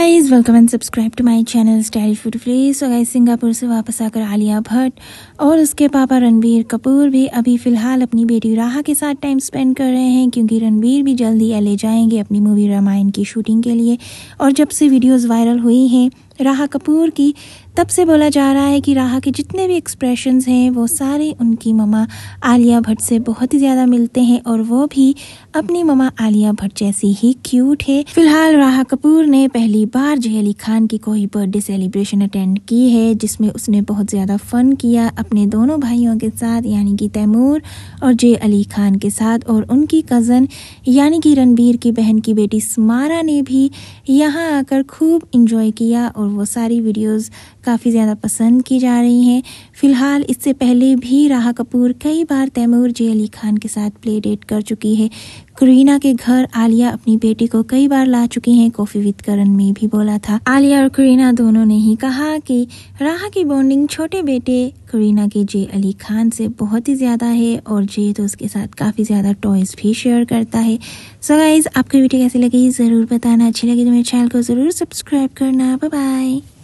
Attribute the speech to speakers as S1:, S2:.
S1: guys welcome and subscribe to my channel style food फ्लेस और guys Singapore से वापस आकर आलिया भट्ट और उसके पापा रणबीर कपूर भी अभी फ़िलहाल अपनी बेटी राहा के साथ टाइम स्पेंड कर रहे हैं क्योंकि रणबीर भी जल्दी एले जाएंगे अपनी मूवी रामायण की शूटिंग के लिए और जब से वीडियोस वायरल हुई हैं राहा कपूर की तब से बोला जा रहा है कि राहा के जितने भी एक्सप्रेशंस हैं वो सारे उनकी ममा आलिया भट्ट से बहुत ही ज़्यादा मिलते हैं और वो भी अपनी ममा आलिया भट्ट जैसी ही क्यूट है फिलहाल राहा कपूर ने पहली बार जय अली खान की कोई बर्थडे सेलिब्रेशन अटेंड की है जिसमें उसने बहुत ज़्यादा फ़न किया अपने दोनों भाइयों के साथ यानी कि तैमूर और जय अली खान के साथ और उनकी कज़न यानी कि रणबीर की बहन की बेटी स्मारा ने भी यहाँ आकर खूब इंजॉय किया और और वो सारी वीडियोस काफ़ी ज़्यादा पसंद की जा रही हैं फ़िलहाल इससे पहले भी राह कपूर कई बार तैमूर जे अली खान के साथ प्ले डेट कर चुकी है करीना के घर आलिया अपनी बेटी को कई बार ला चुकी हैं कॉफी विद करण में भी बोला था आलिया और करीना दोनों ने ही कहा कि राह की बॉन्डिंग छोटे बेटे करीना के जे अली खान से बहुत ही ज़्यादा है और जे तो उसके साथ काफ़ी ज़्यादा टॉयज़ भी शेयर करता है सो गाइज़ आपको वीडियो कैसी लगी ज़रूर बताना अच्छी लगी तो मेरे चैनल को ज़रूर सब्सक्राइब करना बाय